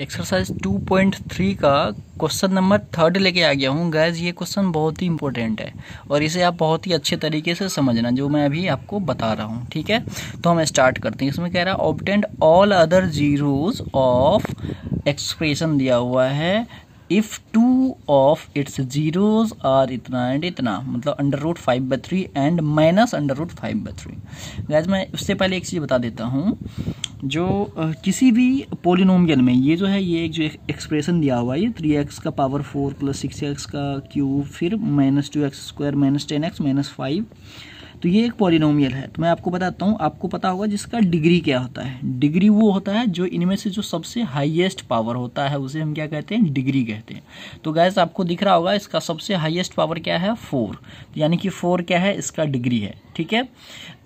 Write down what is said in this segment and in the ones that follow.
exercise 2.3 का question number third लेके आ गया हूँ गैज ये क्वेश्चन बहुत ही इंपॉर्टेंट है और इसे आप बहुत ही अच्छे तरीके से समझना जो मैं अभी आपको बता रहा हूँ ठीक है तो हम स्टार्ट करते हैं इसमें कह रहा है obtained all other zeros of expression दिया हुआ है if two of its zeros are इतना एंड इतना मतलब under root five by three and minus under root five by three guys मैं उससे पहले एक चीज़ बता देता हूँ जो किसी भी पोलिनोमियल में ये जो है ये जो एक्सप्रेशन दिया हुआ है ये थ्री एक्स का power four plus six x का क्यूब फिर minus two x square minus ten x minus five तो ये एक पॉलिनोमियल है तो मैं आपको बताता हूँ आपको पता होगा जिसका डिग्री क्या होता है डिग्री वो होता है जो इनमें से जो सबसे हाईएस्ट पावर होता है उसे हम क्या कहते हैं डिग्री कहते हैं तो गैस आपको दिख रहा होगा इसका सबसे हाईएस्ट पावर क्या है फोर तो यानी कि फोर क्या है इसका डिग्री है ठीक है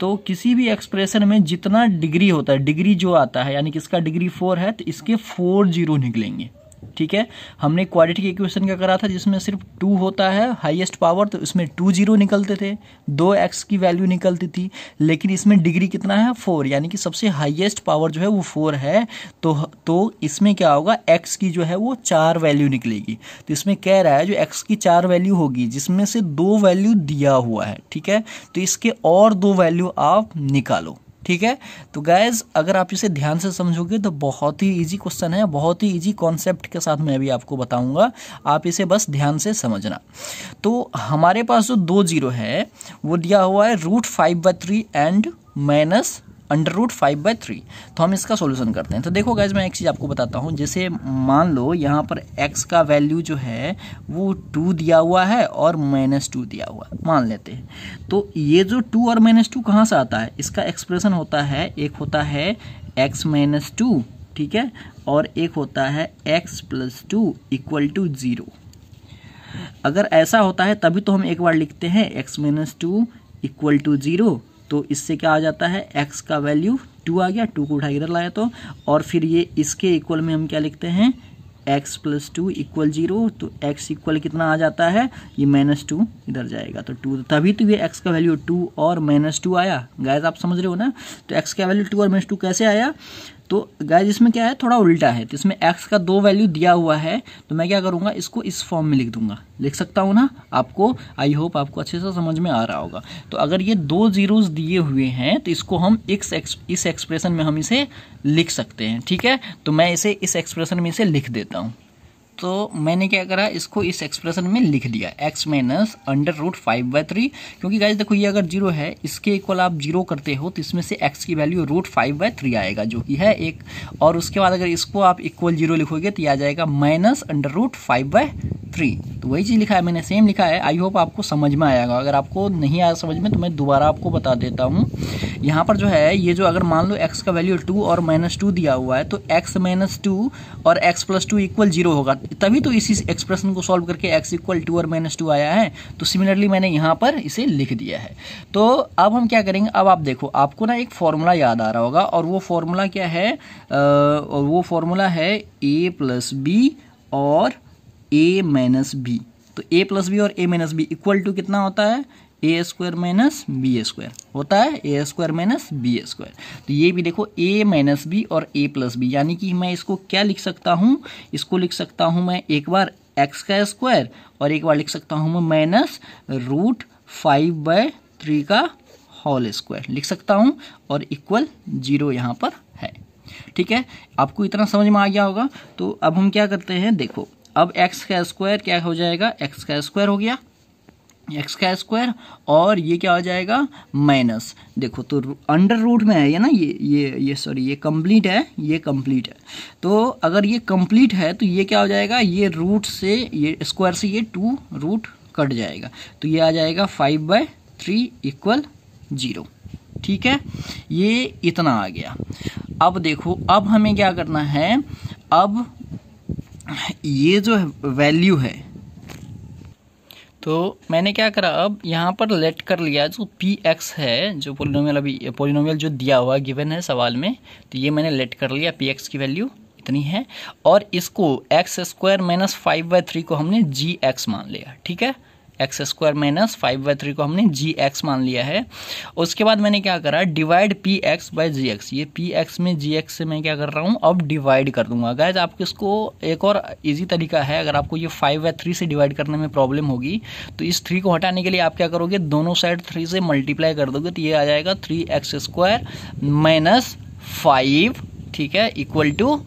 तो किसी भी एक्सप्रेशन में जितना डिग्री होता है डिग्री जो आता है यानी कि इसका डिग्री फोर है तो इसके फोर जीरो निकलेंगे ठीक है हमने क्वाड्रेटिक इक्वेशन का करा था जिसमें सिर्फ टू होता है हाईएस्ट पावर तो इसमें टू जीरो निकलते थे दो एक्स की वैल्यू निकलती थी लेकिन इसमें डिग्री कितना है फोर यानी कि सबसे हाईएस्ट पावर जो है वो फोर है तो तो इसमें क्या होगा एक्स की जो है वो चार वैल्यू निकलेगी तो इसमें कह रहा है जो एक्स की चार वैल्यू होगी जिसमें से दो वैल्यू दिया हुआ है ठीक है तो इसके और दो वैल्यू आप निकालो ठीक है तो गैज़ अगर आप इसे ध्यान से समझोगे तो बहुत ही ईजी क्वेश्चन है बहुत ही ईजी कॉन्सेप्ट के साथ मैं अभी आपको बताऊँगा आप इसे बस ध्यान से समझना तो हमारे पास जो दो जीरो है वो दिया हुआ है root five by three and minus under root five by three तो हम इसका सोल्यूशन करते हैं तो देखो गाइज मैं एक चीज़ आपको बताता हूँ जैसे मान लो यहाँ पर एक्स का वैल्यू जो है वो टू दिया हुआ है और माइनस टू दिया हुआ है मान लेते हैं तो ये जो टू और माइनस टू कहाँ से आता है इसका एक्सप्रेशन होता है एक होता है एक्स माइनस टू ठीक है और एक होता है x plus two equal to zero अगर ऐसा होता है तभी तो हम एक बार लिखते हैं x minus two equal to zero तो इससे क्या आ जाता है एक्स का वैल्यू टू आ गया टू को उठा इधर लाया तो और फिर ये इसके इक्वल में हम क्या लिखते हैं x plus two equal zero तो एक्स इक्वल कितना आ जाता है ये माइनस टू इधर जाएगा तो टू तभी तो ये एक्स का वैल्यू टू और माइनस टू आया गैस आप समझ रहे हो ना तो एक्स का वैल्यू टू और माइनस टू कैसे आया तो गैज इसमें क्या है थोड़ा उल्टा है तो इसमें एक्स का दो वैल्यू दिया हुआ है तो मैं क्या करूँगा इसको इस फॉर्म में लिख दूंगा लिख सकता हूँ ना आपको आई होप आपको अच्छे से समझ में आ रहा होगा तो अगर ये दो जीरोज दिए हुए हैं तो इसको हम इस इस एक्सप्रेशन में हम इसे लिख सकते हैं ठीक है तो मैं इसे इस एक्सप्रेशन में इसे लिख देता हूँ तो मैंने क्या करा इसको इस एक्सप्रेशन में लिख दिया x minus under root five by three क्योंकि गाइज देखो ये अगर जीरो है इसके इक्वल आप जीरो करते हो तो इसमें से एक्स की value root five by three आएगा जो कि है एक और उसके बाद अगर इसको आप इक्वल जीरो लिखोगे तो यह आ जाएगा minus under root five by three तो वही चीज़ लिखा है मैंने सेम लिखा है आई होप आपको समझ में आएगा अगर आपको नहीं आया समझ में तो मैं दोबारा आपको बता देता हूँ यहाँ पर जो है ये जो अगर मान लो एक्स का वैल्यू टू और माइनस टू दिया हुआ है तो एक्स माइनस टू और x plus two equal zero होगा तभी तो इसी एक्सप्रेशन को सॉल्व करके एक्स इक्वल टू और माइनस टू आया है तो सिमिलरली मैंने यहाँ पर इसे लिख दिया है तो अब हम क्या करेंगे अब आप देखो आपको ना एक फॉर्मूला याद आ रहा होगा और वो फॉर्मूला क्या है और वो फॉर्मूला है ए प्लस बी और ए माइनस बी तो ए प्लस बी और a minus b equal to कितना होता है a square minus b square होता है a square minus b square तो ये भी देखो ए माइनस बी और ए प्लस बी यानी कि मैं इसको क्या लिख सकता हूँ इसको लिख सकता हूँ मैं एक बार एक्स का स्क्वायर और एक बार लिख सकता हूँ मैं minus root five by three का होल स्क्वायर लिख सकता हूँ और इक्वल जीरो यहाँ पर है ठीक है आपको इतना समझ में आ गया होगा तो अब हम क्या करते हैं देखो अब एक्स का स्क्वायर क्या हो जाएगा एक्स का स्क्वायर हो गया एक्स का स्क्वायर और ये क्या हो जाएगा माइनस देखो तो अंडर रूट में है ये ना ये ये ये सॉरी ये कंप्लीट है ये कंप्लीट है तो अगर ये कंप्लीट है तो ये क्या हो जाएगा ये रूट से ये स्क्वायर से ये टू रूट कट जाएगा तो ये आ जाएगा five by three equal zero ठीक है ये इतना आ गया अब देखो अब हमें क्या करना है अब ये जो वैल्यू है तो मैंने क्या करा अब यहाँ पर लेट कर लिया जो पी एक्स है जो पोलिनोमियल अभी पोलिनोमियल जो दिया हुआ गिवन है सवाल में तो ये मैंने लेट कर लिया पी एक्स की वैल्यू इतनी है और इसको x square minus five by three को हमने जी एक्स मान लिया ठीक है x square minus five by three को हमने जी एक्स मान लिया है उसके बाद मैंने क्या करा divide p x by g x ये पी एक्स में जी एक्स से मैं क्या कर रहा हूँ अब डिवाइड कर दूंगा गैज आपको इसको एक और ईजी तरीका है अगर आपको ये फाइव बाई थ्री से डिवाइड करने में प्रॉब्लम होगी तो इस थ्री को हटाने के लिए आप क्या करोगे दोनों साइड थ्री से मल्टीप्लाई कर दोगे तो ये आ जाएगा three x square minus five ठीक है इक्वल टू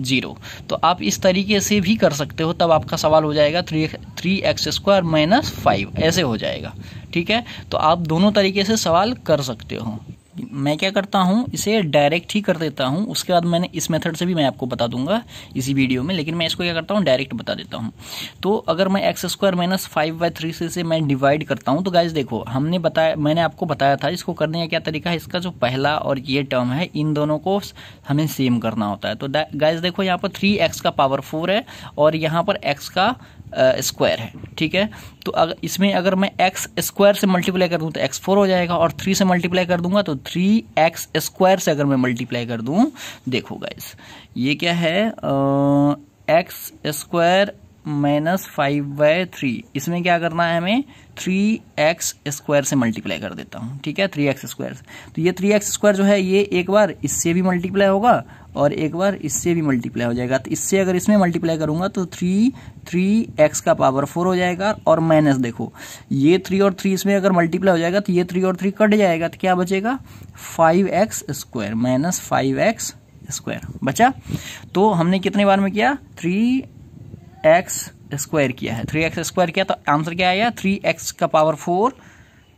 जीरो तो आप इस तरीके से भी कर सकते हो तब आपका सवाल हो जाएगा three three x square minus five ऐसे हो जाएगा ठीक है तो आप दोनों तरीके से सवाल कर सकते हो मैं क्या करता हूँ इसे डायरेक्ट ही कर देता हूँ उसके बाद मैंने इस मेथड से भी मैं आपको बता दूंगा इसी वीडियो में लेकिन मैं इसको क्या करता हूँ डायरेक्ट बता देता हूँ तो अगर मैं x square minus five by three से मैं डिवाइड करता हूँ तो गाइज देखो हमने बताया मैंने आपको बताया था इसको करने का क्या तरीका है इसका जो पहला और ये टर्म है इन दोनों को हमें सेम करना होता है तो गाइज देखो यहाँ पर थ्री एक्स का पावर फोर है और यहाँ पर एक्स का स्क्वायर है ठीक है तो अगर इसमें अगर मैं एक्स स्क्वायर से मल्टीप्लाई कर दूँ तो एक्स फोर हो जाएगा और थ्री से मल्टीप्लाई कर दूंगा तो थ्री एक्स स्क्वायर से अगर मैं मल्टीप्लाई कर दूँ देखो गाइस ये क्या है x square minus five by three इसमें क्या करना है हमें थ्री एक्स स्क्वायर से मल्टीप्लाई कर देता हूँ ठीक है थ्री एक्स स्क्वायर तो ये थ्री एक्स स्क्वायर जो है ये एक बार इससे भी मल्टीप्लाई होगा और एक बार इससे भी मल्टीप्लाई हो जाएगा तो इससे अगर इसमें मल्टीप्लाई करूंगा तो थ्री थ्री एक्स का पावर फोर हो जाएगा और माइनस देखो ये थ्री और थ्री इसमें अगर मल्टीप्लाई हो जाएगा तो ये थ्री और थ्री कट जाएगा तो क्या बचेगा five x square minus five x square बचा तो हमने कितने बार में किया थ्री एक्स स्क्वायर किया है थ्री एक्स स्क्वायर किया तो आंसर क्या आया थ्री एक्स का पावर फोर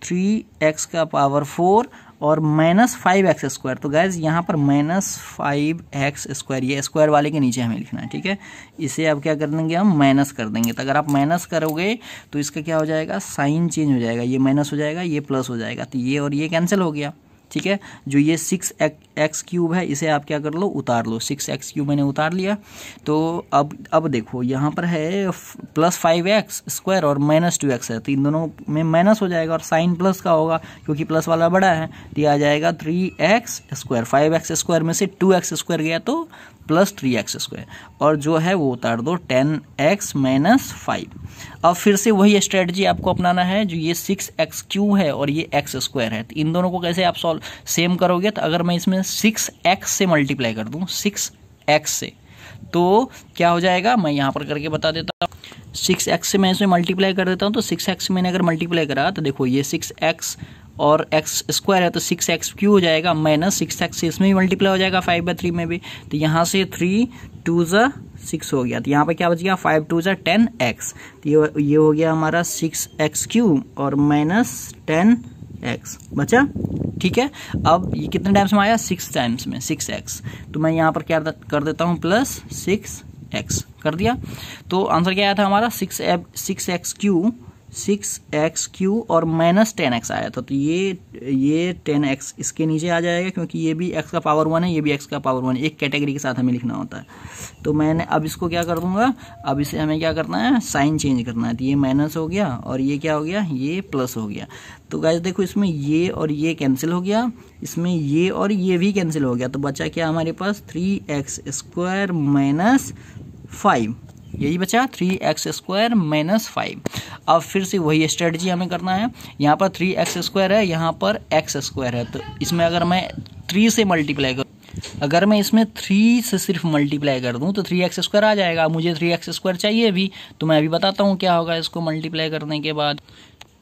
थ्री एक्स का पावर फोर और माइनस फाइव एक्स स्क्वायर तो गैज यहाँ पर माइनस फाइव एक्स स्क्वायर ये स्क्वायर वाले के नीचे हमें लिखना है ठीक है इसे अब क्या कर देंगे हम माइनस कर देंगे तो अगर आप माइनस करोगे तो इसका क्या हो जाएगा साइन चेंज हो जाएगा ये माइनस हो जाएगा ये प्लस हो जाएगा तो ये और ये कैंसिल हो गया ठीक है जो ये सिक्स एक्स क्यूब है इसे आप क्या कर लो उतार लो सिक्स एक्स क्यूब मैंने उतार लिया तो अब अब देखो यहाँ पर है प्लस फाइव एक्स स्क्वायर और माइनस टू एक्स है तो इन दोनों में माइनस हो जाएगा और साइन प्लस का होगा क्योंकि प्लस वाला बड़ा है तो आ जाएगा three x square five x square में से टू एक्स स्क्वायर गया तो प्लस थ्री एक्स स्क्वायर और जो है वो उतार दो टेन एक्स माइनस फाइव अब फिर से वही स्ट्रेटजी आपको अपनाना है जो ये सिक्स एक्स क्यू है और ये एक्स स्क्वायर है तो इन दोनों को कैसे आप सॉल्व सॉल्व सेम करोगे तो अगर मैं इसमें सिक्स एक्स से मल्टीप्लाई कर दूँ सिक्स एक्स से तो क्या हो जाएगा मैं यहाँ पर करके बता देता हूँ सिक्स एक्स से मैं इसमें मल्टीप्लाई कर देता हूँ तो सिक्स एक्स मैंने अगर मल्टीप्लाई करा तो देखो ये सिक्स एक्स और एक्स स्क्वायर है तो सिक्स एक्स क्यू हो जाएगा माइनस सिक्स एक्स से इसमें भी मल्टीप्लाई हो जाएगा फाइव बाई थ्री में भी तो यहाँ से थ्री टू ज़ा सिक्स हो गया तो यहाँ पर क्या बच गया फाइव टू ज़ा टेन एक्स तो ये ये हो गया हमारा सिक्स एक्स क्यू और माइनस टेन एक्स बचा ठीक है अब ये कितने टाइम्स में आया सिक्स टाइम्स में सिक्स एक्स तो मैं यहाँ पर क्या कर देता हूँ प्लस सिक्स एक्स कर दिया तो आंसर क्या आया था हमारा six x q six x q और माइनस टेन एक्स आया था तो ये ये टेन एक्स इसके नीचे आ जाएगा क्योंकि ये भी एक्स का पावर वन है ये भी एक्स का पावर वन एक कैटेगरी के साथ हमें लिखना होता है तो मैंने अब इसको क्या कर दूंगा अब इसे हमें क्या करना है साइन चेंज करना है तो ये माइनस हो गया और ये क्या हो गया ये प्लस हो गया तो गाय देखो इसमें ये और ये कैंसिल हो गया इसमें ये और ये भी कैंसिल हो गया तो बचा क्या हमारे पास three x square minus five यही बचा three x square minus five अब फिर से वही स्ट्रेटजी हमें करना है यहाँ पर थ्री एक्स स्क्वायर है यहाँ पर एक्स स्क्वायर है तो इसमें अगर मैं थ्री से मल्टीप्लाई करूँ अगर मैं इसमें थ्री से सिर्फ मल्टीप्लाई कर दूँ तो थ्री एक्स स्क्वायर आ जाएगा मुझे थ्री एक्स स्क्वायर चाहिए अभी तो मैं अभी बताता हूँ क्या होगा इसको मल्टीप्लाई करने के बाद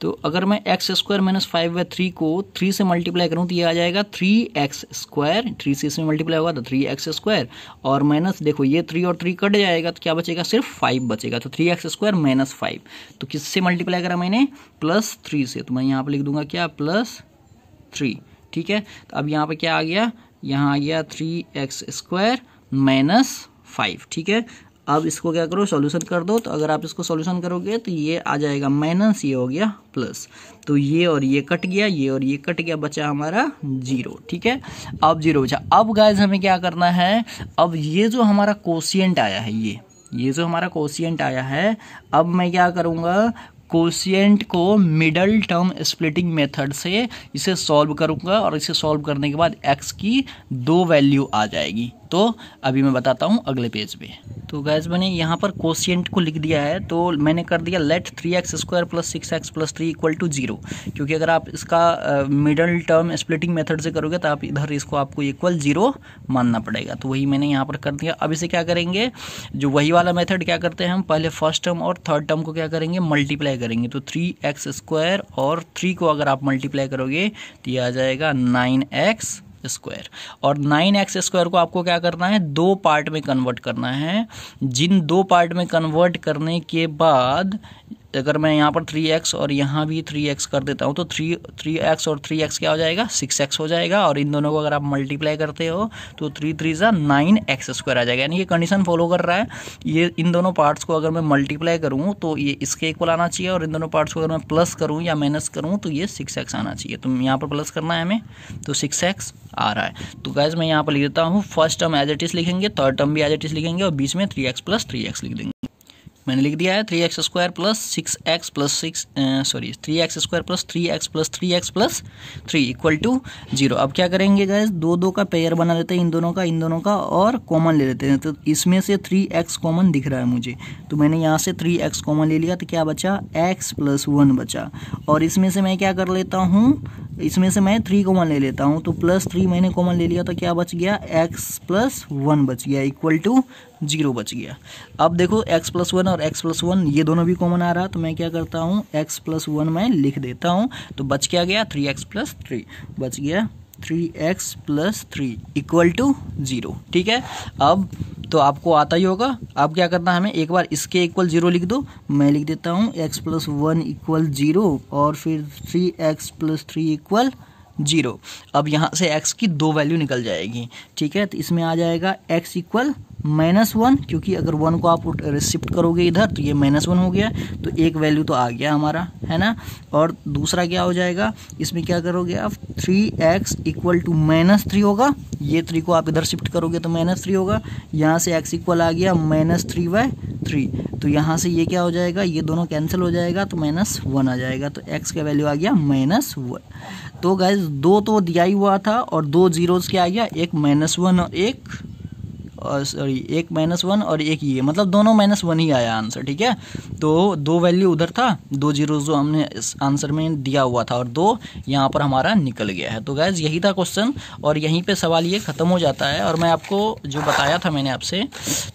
तो अगर मैं x square minus five by three को थ्री से मल्टीप्लाई करूँ तो ये आ जाएगा थ्री एक्स स्क्वायर थ्री से इसमें मल्टीप्लाई होगा तो थ्री एक्स स्क्वायर और माइनस देखो ये थ्री और थ्री कट जाएगा तो क्या बचेगा सिर्फ फाइव बचेगा तो three x square minus five तो किससे मल्टीप्लाई करा मैंने प्लस थ्री से तो मैं यहाँ पर लिख दूंगा क्या प्लस थ्री ठीक है तो अब यहाँ पर क्या आ गया यहाँ आ गया three x square minus five ठीक है अब इसको क्या करो सॉल्यूशन कर दो तो अगर आप इसको सॉल्यूशन करोगे तो ये आ जाएगा माइनस ये हो गया प्लस तो ये और ये कट गया ये और ये कट गया बचा हमारा जीरो ठीक है अब जीरो बचा अब गाइज हमें क्या करना है अब ये जो हमारा कोशियंट आया है ये ये जो हमारा कोशियंट आया है अब मैं क्या करूँगा कोशियंट को मिडल टर्म स्प्लिटिंग मेथड से इसे सॉल्व करूँगा और इसे सॉल्व करने के बाद एक्स की दो वैल्यू आ जाएगी तो अभी मैं बताता हूँ अगले पेज पे तो गैस मैंने यहाँ पर कोशियंट को लिख दिया है तो मैंने कर दिया let three x square plus six x plus three equal to zero क्योंकि अगर आप इसका मिडल टर्म स्प्लिटिंग मेथड से करोगे तो आप इधर इसको आपको इक्वल जीरो मानना पड़ेगा तो वही मैंने यहाँ पर कर दिया अब इसे क्या करेंगे जो वही वाला मेथड क्या करते हैं हम पहले फर्स्ट टर्म और थर्ड टर्म को क्या करेंगे मल्टीप्लाई करेंगे तो थ्री एक्स स्क्वायर और थ्री को अगर आप मल्टीप्लाई करोगे तो ये आ जाएगा नाइन एक्स स्क्वायर और नाइन एक्स स्क्वायर को आपको क्या करना है दो पार्ट में कन्वर्ट करना है जिन दो पार्ट में कन्वर्ट करने के बाद अगर मैं यहाँ पर थ्री एक्स और यहाँ भी थ्री एक्स कर देता हूँ तो थ्री थ्री एक्स और थ्री एक्स क्या हो जाएगा सिक्स एक्स हो जाएगा और इन दोनों को अगर आप मल्टीप्लाई करते हो तो थ्री थ्री ज़ा नाइन एक्स स्क्वायर आ जाएगा यानी ये कंडीशन फॉलो कर रहा है ये इन दोनों पार्ट्स को अगर मैं मल्टीप्लाई करूँ तो ये इसके इक्वल आना चाहिए और इन दोनों पार्ट्स को अगर मैं प्लस करूँ या माइनस करूँ तो ये सिक्स एक्स आना चाहिए तो यहाँ पर प्लस करना है हमें तो सिक्स एक्स आ रहा है तो गैज मैं यहाँ पर लिख देता हूँ first term as it is लिखेंगे थर्ड टर्म भी एज इट इज लिखेंगे और बीच में three x plus three x लिख देंगे मैंने लिख दिया है three x square plus six x plus six sorry three x square plus three x plus three x plus three equal to zero अब क्या करेंगे गैस दो दो का पेयर बना लेते हैं इन दोनों का इन दोनों का और कॉमन ले लेते हैं तो इसमें से थ्री एक्स कॉमन दिख रहा है मुझे तो मैंने यहाँ से थ्री एक्स कॉमन ले लिया तो क्या बचा एक्स प्लस वन बचा और इसमें से मैं क्या कर लेता हूँ इसमें से मैं थ्री कॉमन ले लेता हूँ तो प्लस थ्री मैंने कॉमन ले लिया तो क्या बच गया एक्स प्लस वन बच गया इक्वल टू जीरो बच गया अब देखो एक्स प्लस वन और एक्स प्लस वन ये दोनों भी कॉमन आ रहा तो मैं क्या करता हूँ एक्स प्लस वन मैं लिख देता हूँ तो बच क्या गया थ्री एक्स प्लस थ्री बच गया three x plus three equal to zero ठीक है अब तो आपको आता ही होगा अब क्या करना है हमें एक बार इसके इक्वल जीरो लिख दो मैं लिख देता हूँ x plus one equal zero और फिर three x plus three equal zero अब यहाँ से एक्स की दो वैल्यू निकल जाएगी ठीक है तो इसमें आ जाएगा एक्स इक्वल माइनस वन क्योंकि अगर वन को आप शिफ्ट करोगे इधर तो ये माइनस वन हो गया तो एक वैल्यू तो आ गया हमारा है ना और दूसरा क्या हो जाएगा इसमें क्या करोगे आप three x equal to minus three होगा ये थ्री को आप इधर शिफ्ट करोगे तो माइनस थ्री होगा यहाँ से एक्स इक्वल आ गया माइनस थ्री बाय थ्री तो यहाँ से ये क्या हो जाएगा ये दोनों कैंसिल हो जाएगा तो माइनस वन आ जाएगा तो एक्स का वैल्यू आ गया माइनस वन तो गैस दो तो दिया ही हुआ था और दो जीरोज़ क्या आ गया एक माइनस वन और एक और सॉरी एक माइनस वन और एक ये मतलब दोनों माइनस वन ही आया आंसर ठीक है तो दो वैल्यू उधर था दो जीरो जो हमने इस आंसर में दिया हुआ था और दो यहाँ पर हमारा निकल गया है तो गैज यही था क्वेश्चन और यहीं पर सवाल ये ख़त्म हो जाता है और मैं आपको जो बताया था मैंने आपसे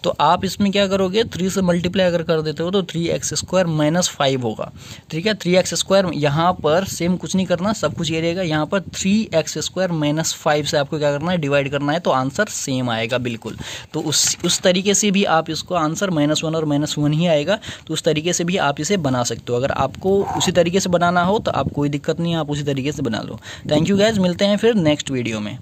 तो आप इसमें क्या करोगे थ्री से मल्टीप्लाई अगर कर देते हो तो three x square minus five होगा ठीक है थ्री एक्स स्क्वायर यहाँ पर सेम कुछ नहीं करना सब कुछ ये रहेगा यहाँ पर three x square minus five से आपको क्या करना है डिवाइड करना है तो आंसर सेम आएगा बिल्कुल तो उस उस तरीके से भी आप इसको आंसर माइनस वन और माइनस वन ही आएगा तो उस तरीके से भी आप इसे बना सकते हो अगर आपको उसी तरीके से बनाना हो तो आप कोई दिक्कत नहीं आप उसी तरीके से बना लो थैंक यू गैज मिलते हैं फिर नेक्स्ट वीडियो में